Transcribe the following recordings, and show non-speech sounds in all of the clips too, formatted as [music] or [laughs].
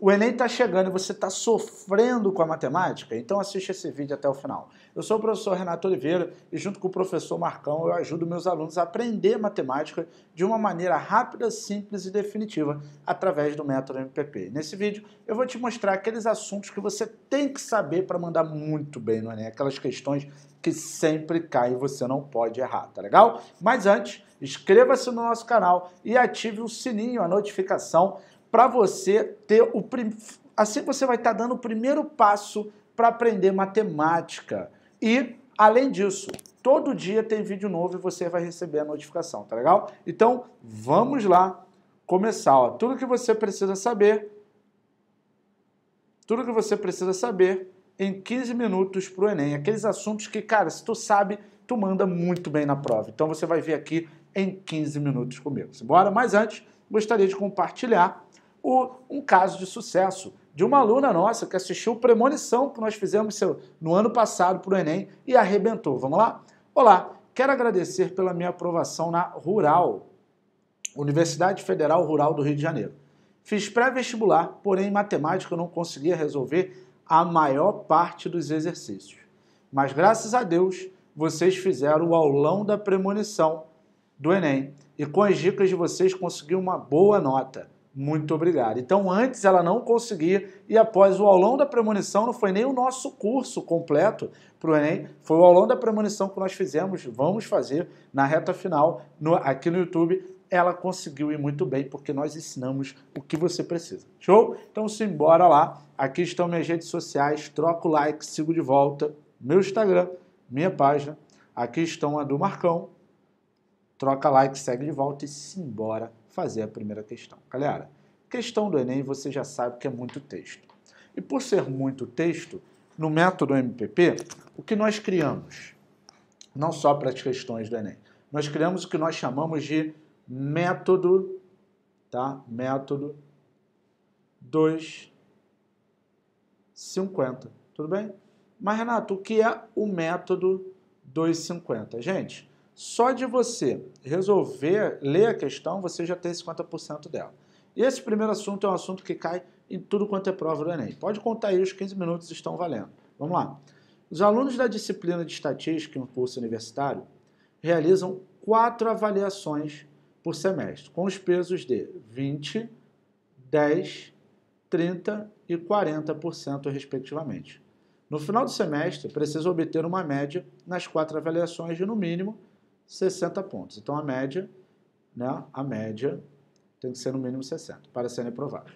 O Enem está chegando e você está sofrendo com a matemática? Então assiste esse vídeo até o final. Eu sou o professor Renato Oliveira e junto com o professor Marcão eu ajudo meus alunos a aprender matemática de uma maneira rápida, simples e definitiva através do método MPP. Nesse vídeo eu vou te mostrar aqueles assuntos que você tem que saber para mandar muito bem no Enem, aquelas questões que sempre caem e você não pode errar, tá legal? Mas antes, inscreva-se no nosso canal e ative o sininho, a notificação para você ter o prim... assim você vai estar tá dando o primeiro passo para aprender matemática. E além disso, todo dia tem vídeo novo e você vai receber a notificação, tá legal? Então, vamos lá começar, ó. Tudo que você precisa saber tudo que você precisa saber em 15 minutos para o Enem. Aqueles assuntos que, cara, se tu sabe, tu manda muito bem na prova. Então você vai ver aqui em 15 minutos comigo. Bora? Mas antes, gostaria de compartilhar o, um caso de sucesso de uma aluna nossa que assistiu Premonição que nós fizemos no ano passado para o Enem e arrebentou. Vamos lá? Olá, quero agradecer pela minha aprovação na Rural, Universidade Federal Rural do Rio de Janeiro. Fiz pré-vestibular, porém em matemática eu não conseguia resolver a maior parte dos exercícios. Mas graças a Deus, vocês fizeram o aulão da premonição do Enem e com as dicas de vocês consegui uma boa nota muito obrigado. Então, antes ela não conseguia, e após o aulão da premonição, não foi nem o nosso curso completo para o Enem, foi o aulão da premonição que nós fizemos, vamos fazer na reta final no, aqui no YouTube. Ela conseguiu ir muito bem, porque nós ensinamos o que você precisa. Show? Então, simbora lá. Aqui estão minhas redes sociais. Troca o like, sigo de volta. Meu Instagram, minha página. Aqui estão a do Marcão. Troca like, segue de volta e simbora fazer a primeira questão. Galera, questão do Enem você já sabe que é muito texto. E por ser muito texto, no método MPP, o que nós criamos? Não só para as questões do Enem. Nós criamos o que nós chamamos de método, tá? Método 250. Tudo bem? Mas, Renato, o que é o método 250? Gente, só de você resolver ler a questão, você já tem 50% dela. esse primeiro assunto é um assunto que cai em tudo quanto é prova do Enem. Pode contar aí, os 15 minutos estão valendo. Vamos lá. Os alunos da disciplina de Estatística em um curso universitário realizam quatro avaliações por semestre, com os pesos de 20, 10, 30 e 40%, respectivamente. No final do semestre, precisa obter uma média nas quatro avaliações de, no mínimo, 60 pontos. Então a média, né, a média tem que ser no mínimo 60 para serem aprovados.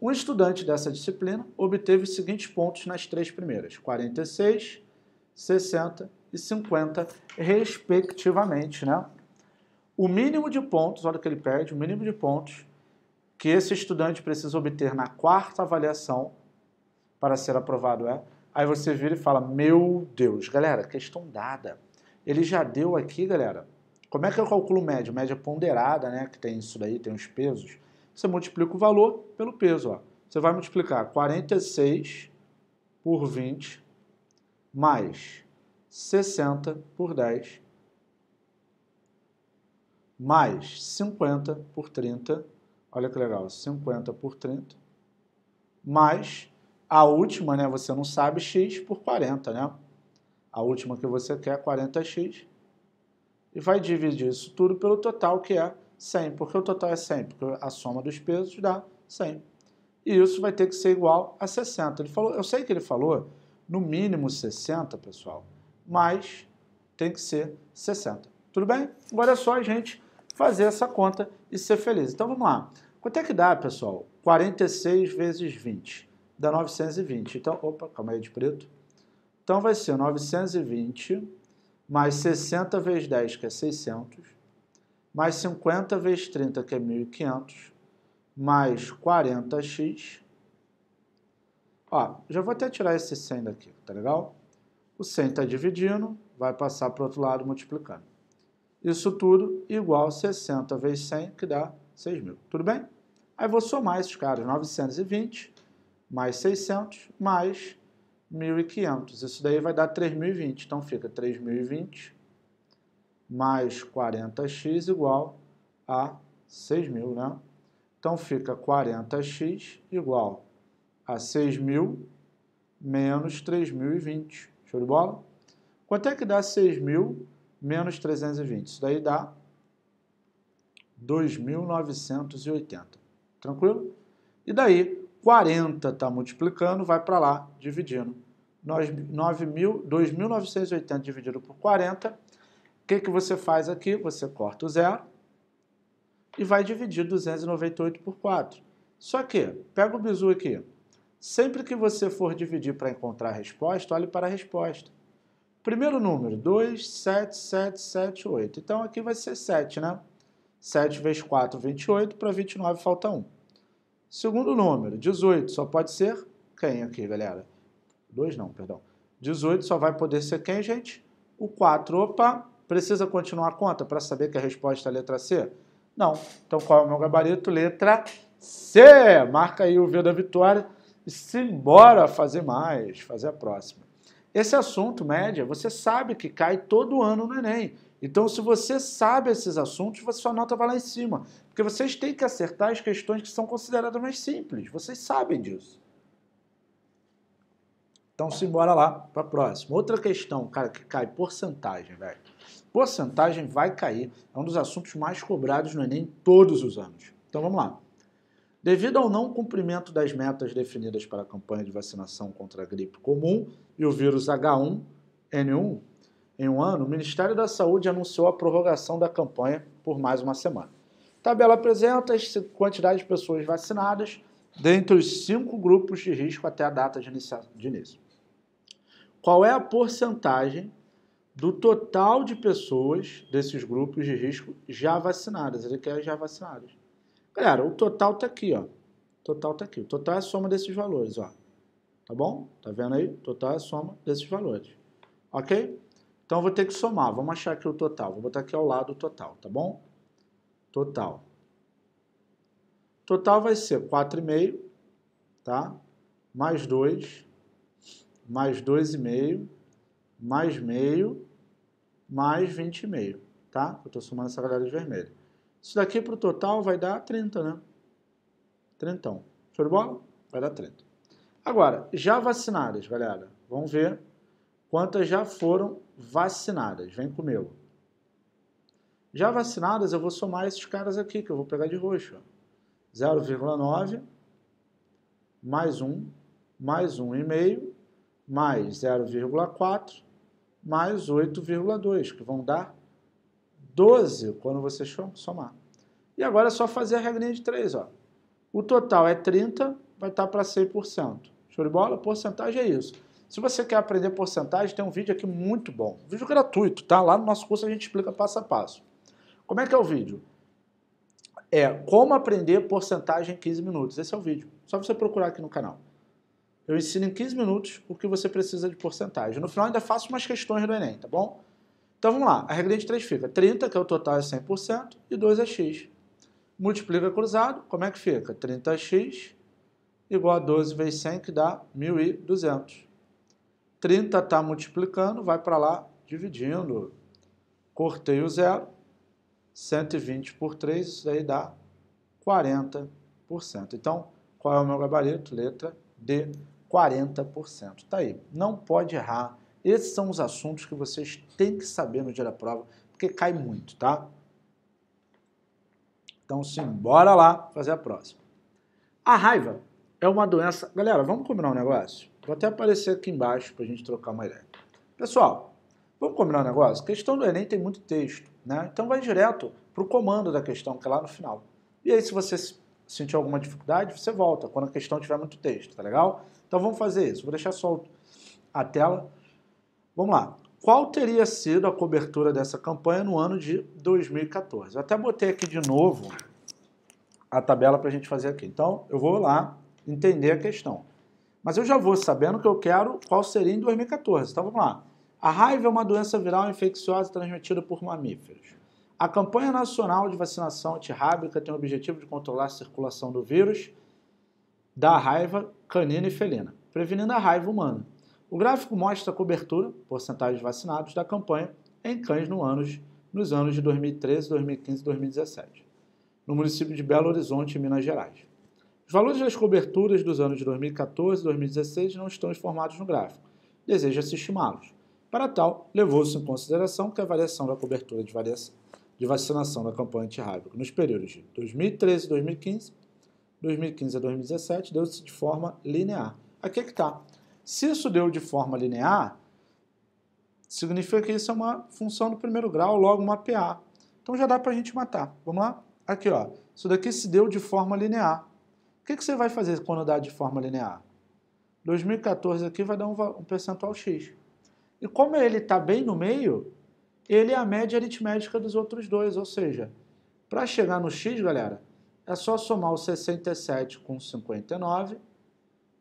Um estudante dessa disciplina obteve os seguintes pontos nas três primeiras: 46, 60 e 50, respectivamente, né? O mínimo de pontos, olha o que ele pede, o mínimo de pontos que esse estudante precisa obter na quarta avaliação para ser aprovado é. Aí você vira e fala: Meu Deus, galera, questão dada ele já deu aqui, galera, como é que eu é calculo média? Média ponderada, né, que tem isso daí, tem os pesos. Você multiplica o valor pelo peso, ó. Você vai multiplicar 46 por 20 mais 60 por 10 mais 50 por 30, olha que legal, 50 por 30, mais a última, né, você não sabe, x por 40, né? a última que você quer, 40x, é e vai dividir isso tudo pelo total, que é 100. Porque o total é 100? Porque a soma dos pesos dá 100. E isso vai ter que ser igual a 60. Ele falou, eu sei que ele falou no mínimo 60, pessoal, mas tem que ser 60. Tudo bem? Agora é só a gente fazer essa conta e ser feliz. Então vamos lá. Quanto é que dá, pessoal? 46 vezes 20. Dá 920. Então, opa, calma aí de preto. Então vai ser 920 mais 60 vezes 10, que é 600, mais 50 vezes 30, que é 1500, mais 40x. Ó, já vou até tirar esse 100 daqui, tá legal? O 100 está dividindo, vai passar para o outro lado multiplicando. Isso tudo igual a 60 vezes 100, que dá 6.000. Tudo bem? Aí vou somar esses caras, 920 mais 600 mais 1.500. Isso daí vai dar 3.020. Então fica 3.020 mais 40x igual a 6.000, né? Então fica 40x igual a 6.000 menos 3.020. Show de bola? Quanto é que dá 6.000 menos 320? Isso daí dá 2.980. Tranquilo? E daí, 40 está multiplicando, vai para lá, dividindo. 2.980 dividido por 40. O que, que você faz aqui? Você corta o zero e vai dividir 298 por 4. Só que, pega o bizu aqui. Sempre que você for dividir para encontrar a resposta, olhe para a resposta. Primeiro número, 2, 7, 7, 7, 8. Então aqui vai ser 7, né? 7 vezes 4, 28. Para 29 falta 1. Segundo número, 18 só pode ser quem aqui, galera? 2 não, perdão. 18 só vai poder ser quem, gente? O 4. Opa, precisa continuar a conta para saber que a resposta é a letra C? Não. Então qual é o meu gabarito? Letra C. Marca aí o V da vitória e simbora fazer mais, fazer a próxima. Esse assunto, média, você sabe que cai todo ano no Enem. Então, se você sabe esses assuntos, sua nota vai lá em cima. Porque vocês têm que acertar as questões que são consideradas mais simples. Vocês sabem disso. Então, simbora lá para a próxima. Outra questão, cara, que cai porcentagem, velho. Porcentagem vai cair. É um dos assuntos mais cobrados no Enem todos os anos. Então, vamos lá. Devido ao não cumprimento das metas definidas para a campanha de vacinação contra a gripe comum e o vírus H1N1, em um ano, o Ministério da Saúde anunciou a prorrogação da campanha por mais uma semana. A tabela apresenta a quantidade de pessoas vacinadas dentre os cinco grupos de risco até a data de início. Qual é a porcentagem do total de pessoas desses grupos de risco já vacinadas? Ele quer já vacinadas. Galera, o total está aqui, ó. O total está aqui. O total é a soma desses valores, ó. Tá bom? Tá vendo aí? O total é a soma desses valores. Ok? Então eu vou ter que somar, vamos achar aqui o total. Vou botar aqui ao lado o total, tá bom? Total. Total vai ser 4,5, tá? Mais 2, mais 2,5, mais meio, mais 20,5, tá? Eu estou somando essa galera de vermelho. Isso daqui para o total vai dar 30, né? 30. Show de bola? Vai dar 30. Agora, já vacinadas, galera. Vamos ver quantas já foram vacinadas. Vem comigo. Já vacinadas, eu vou somar esses caras aqui, que eu vou pegar de roxo. 0,9 mais 1, mais 1,5, mais 0,4, mais 8,2, que vão dar 12 quando você somar. E agora é só fazer a regrinha de 3. Ó. O total é 30, vai estar para 100%. Show de bola? Porcentagem é isso. Se você quer aprender porcentagem, tem um vídeo aqui muito bom. vídeo gratuito, tá? Lá no nosso curso a gente explica passo a passo. Como é que é o vídeo? É como aprender porcentagem em 15 minutos. Esse é o vídeo. Só você procurar aqui no canal. Eu ensino em 15 minutos o que você precisa de porcentagem. No final ainda faço umas questões do Enem, tá bom? Então vamos lá. A regra de 3 fica 30, que é o total é 100%, e 2 é x. Multiplica cruzado, como é que fica? 30x igual a 12 vezes 100, que dá 1.200. 30 está multiplicando, vai para lá dividindo. Cortei o zero, 120 por 3, isso daí dá 40%. Então, qual é o meu gabarito? Letra D, 40%. Está aí, não pode errar. Esses são os assuntos que vocês têm que saber no dia da prova, porque cai muito, tá? Então, sim, bora lá fazer a próxima. A raiva é uma doença... Galera, vamos combinar um negócio? Vou até aparecer aqui embaixo para a gente trocar uma ideia. Pessoal, vamos combinar um negócio? A questão do Enem tem muito texto, né? Então vai direto para o comando da questão, que é lá no final. E aí, se você sentir alguma dificuldade, você volta quando a questão tiver muito texto, tá legal? Então vamos fazer isso. Vou deixar solto a tela. Vamos lá. Qual teria sido a cobertura dessa campanha no ano de 2014? Eu até botei aqui de novo a tabela para a gente fazer aqui. Então, eu vou lá entender a questão. Mas eu já vou sabendo que eu quero qual seria em 2014. Então vamos lá. A raiva é uma doença viral infecciosa transmitida por mamíferos. A campanha nacional de vacinação antirrábica tem o objetivo de controlar a circulação do vírus da raiva canina e felina, prevenindo a raiva humana. O gráfico mostra a cobertura, porcentagem de vacinados, da campanha em cães no anos, nos anos de 2013, 2015 e 2017, no município de Belo Horizonte, Minas Gerais. Os valores das coberturas dos anos de 2014 e 2016 não estão informados no gráfico. Deseja-se estimá-los. Para tal, levou-se em consideração que a variação da cobertura de, de vacinação da campanha antirrábica nos períodos de 2013 e 2015, 2015 a 2017, deu-se de forma linear. Aqui é que está. Se isso deu de forma linear, significa que isso é uma função do primeiro grau, logo uma PA. Então já dá para a gente matar. Vamos lá? Aqui, ó. Isso daqui se deu de forma linear que, que você vai fazer quando dá de forma linear? 2014 aqui vai dar um, um percentual X. E como ele está bem no meio, ele é a média aritmética dos outros dois, ou seja, para chegar no x, galera, é só somar o 67 com 59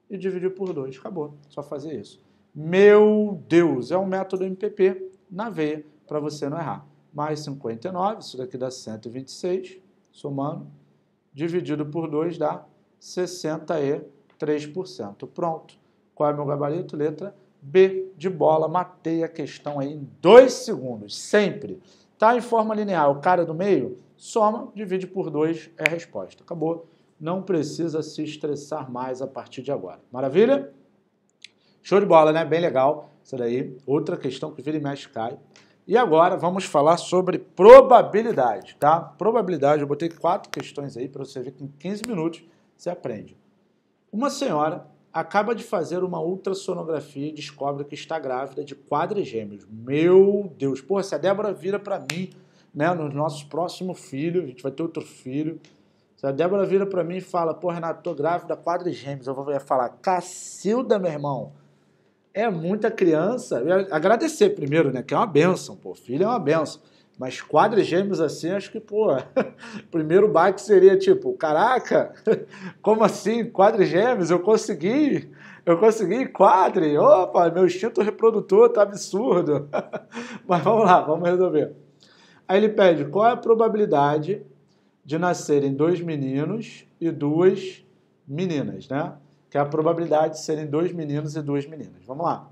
e dividir por 2. Acabou, só fazer isso. Meu Deus, é um método MPP na veia para você não errar. Mais 59, isso daqui dá 126, somando, dividido por 2 dá 63%. Pronto. Qual é meu gabarito? Letra B de bola. Matei a questão aí em dois segundos, sempre. Tá em forma linear. O cara do meio soma, divide por dois é a resposta. Acabou. Não precisa se estressar mais a partir de agora. Maravilha? Show de bola, né? Bem legal. Isso daí. Outra questão que vira e mexe cai. E agora vamos falar sobre probabilidade, tá? Probabilidade, eu botei quatro questões aí para você ver que em 15 minutos você aprende. Uma senhora acaba de fazer uma ultrassonografia e descobre que está grávida de quadrigêmeos. Meu Deus! Porra, se a Débora vira para mim, né, no nosso próximo filho, a gente vai ter outro filho. Se a Débora vira para mim e fala, pô, Renato, tô grávida, quadrigêmeos, eu vou falar, cacilda, meu irmão. É muita criança. Eu agradecer primeiro, né, que é uma benção, pô. Filho é uma benção. Mas quadrigêmeos assim, acho que, pô, [laughs] primeiro baque seria tipo, caraca, [laughs] como assim? Quadrigêmeos, eu consegui, eu consegui quadri, opa, meu instinto reprodutor tá absurdo. [laughs] Mas vamos lá, vamos resolver. Aí ele pede qual é a probabilidade de nascerem dois meninos e duas meninas, né? Que é a probabilidade de serem dois meninos e duas meninas. Vamos lá.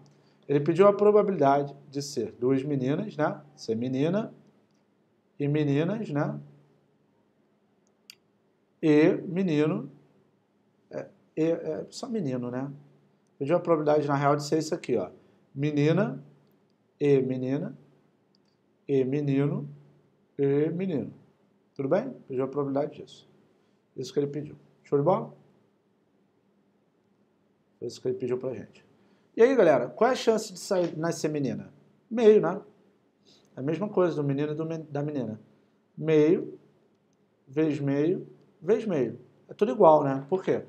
Ele pediu a probabilidade de ser duas meninas, né? Ser menina e meninas, né? E menino, é, é, é só menino, né? Eu a probabilidade, na real, de ser isso aqui, ó. Menina, e menina, e menino, e menino. Tudo bem? Pediu a probabilidade disso. Isso que ele pediu. Show de bola? Isso que ele pediu pra gente. E aí, galera, qual é a chance de sair, nascer menina? Meio, né? A mesma coisa do menino e da menina. Meio, vez meio, vez meio. É tudo igual, né? Por quê?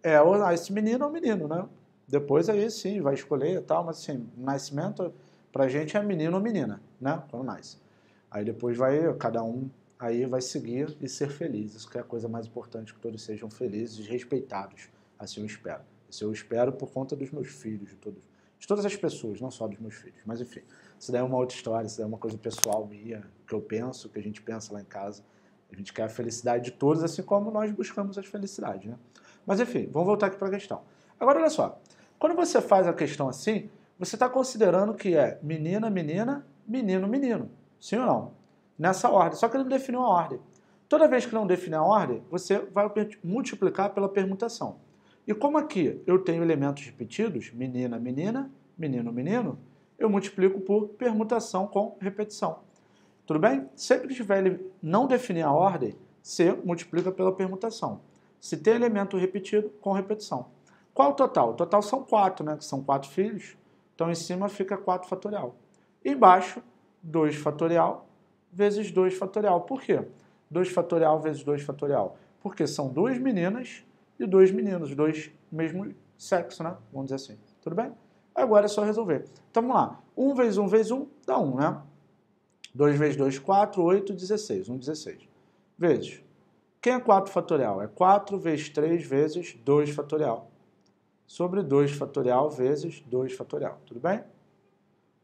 É ou ah, esse menino é ou menino, né? Depois aí sim, vai escolher e tal, mas assim, nascimento pra gente é menino ou menina, né? Quando nasce. Aí depois vai, cada um aí vai seguir e ser feliz. Isso que é a coisa mais importante, que todos sejam felizes e respeitados. Assim eu espero. Isso assim eu espero por conta dos meus filhos, de todos de todas as pessoas, não só dos meus filhos. Mas enfim, isso daí é uma outra história, isso daí é uma coisa pessoal minha, que eu penso, que a gente pensa lá em casa. A gente quer a felicidade de todos, assim como nós buscamos a felicidade, né? Mas enfim, vamos voltar aqui para a questão. Agora, olha só. Quando você faz a questão assim, você está considerando que é menina, menina, menino, menino. Sim ou não? Nessa ordem. Só que ele não definiu a ordem. Toda vez que não definir a ordem, você vai multiplicar pela permutação. E como aqui eu tenho elementos repetidos, menina, menina, menino, menino, eu multiplico por permutação com repetição. Tudo bem? Sempre que tiver não definir a ordem, você multiplica pela permutação. Se tem elemento repetido, com repetição. Qual o total? O total são 4, né? Que são 4 filhos. Então em cima fica 4 fatorial. Embaixo, 2 fatorial vezes 2 fatorial. Por quê? 2 fatorial vezes 2 fatorial. Porque são duas meninas e dois meninos, dois mesmo sexo, né? Vamos dizer assim. Tudo bem? Agora é só resolver. Então vamos lá. 1 vezes 1 vezes 1 dá 1, né? 2 vezes 2, 4, 8, 16. 1, 16. Vezes. Quem é 4 fatorial? É 4 vezes 3 vezes 2 fatorial. Sobre 2 fatorial vezes 2 fatorial. Tudo bem?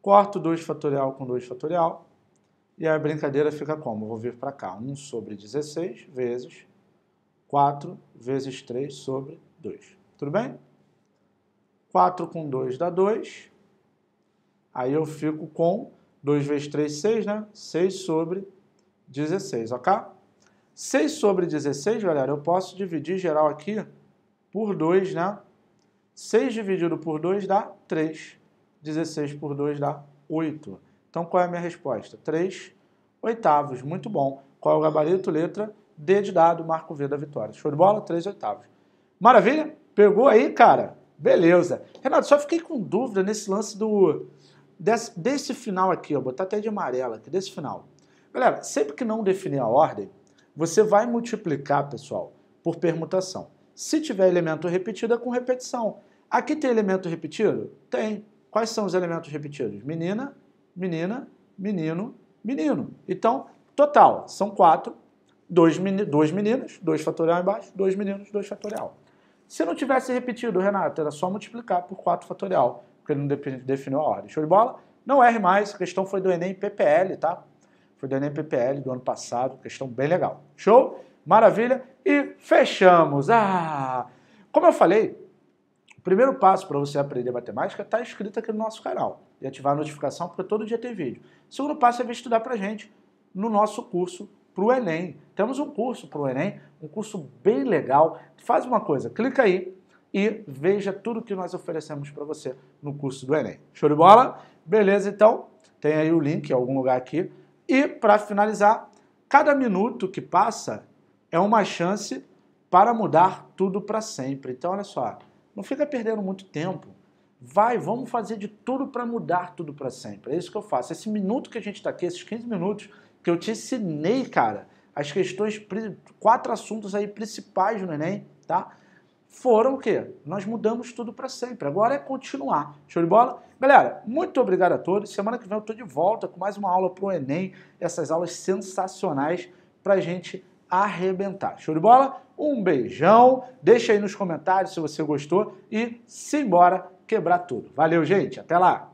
Corto 2 fatorial com 2 fatorial. E a brincadeira fica como? vou vir para cá. 1 sobre 16 vezes 4 vezes 3 sobre 2. Tudo bem? 4 com 2 dá 2. Aí eu fico com 2 vezes 3, 6, né? 6 sobre 16, ok? 6 sobre 16, galera, eu posso dividir geral aqui por 2, né? 6 dividido por 2 dá 3. 16 por 2 dá 8. Então, qual é a minha resposta? 3 oitavos. Muito bom. Qual é o gabarito? Letra D de dado, marco V da vitória. Show de bola? três oitavos. Maravilha? Pegou aí, cara? Beleza. Renato, só fiquei com dúvida nesse lance do. Desse, desse final aqui, vou Botar até de amarelo aqui, desse final. Galera, sempre que não definir a ordem, você vai multiplicar, pessoal, por permutação. Se tiver elemento repetido, é com repetição. Aqui tem elemento repetido? Tem. Quais são os elementos repetidos? Menina, menina, menino, menino. Então, total, são quatro dois, meni, dois meninos, dois fatorial embaixo, dois meninos, dois fatorial. Se não tivesse repetido, Renato, era só multiplicar por 4 fatorial, porque ele não definiu a ordem. Show de bola? Não erre mais, a questão foi do Enem PPL, tá? Foi do Enem PPL do ano passado, questão bem legal. Show? Maravilha? E fechamos. Ah! Como eu falei, o primeiro passo para você aprender matemática está inscrito aqui no nosso canal e ativar a notificação, porque todo dia tem vídeo. O segundo passo é vir estudar para gente no nosso curso para o Enem. Temos um curso para o Enem, um curso bem legal. Faz uma coisa, clica aí e veja tudo que nós oferecemos para você no curso do Enem. Show de bola? Beleza, então tem aí o link em algum lugar aqui. E para finalizar, cada minuto que passa é uma chance para mudar tudo para sempre. Então, olha só, não fica perdendo muito tempo. Vai, vamos fazer de tudo para mudar tudo para sempre. É isso que eu faço. Esse minuto que a gente está aqui, esses 15 minutos, que eu te ensinei, cara, as questões, quatro assuntos aí principais no Enem, tá? Foram o quê? Nós mudamos tudo para sempre. Agora é continuar. Show de bola? Galera, muito obrigado a todos. Semana que vem eu estou de volta com mais uma aula para o Enem. Essas aulas sensacionais para a gente arrebentar. Show de bola? Um beijão. Deixa aí nos comentários se você gostou e simbora quebrar tudo. Valeu, gente. Até lá.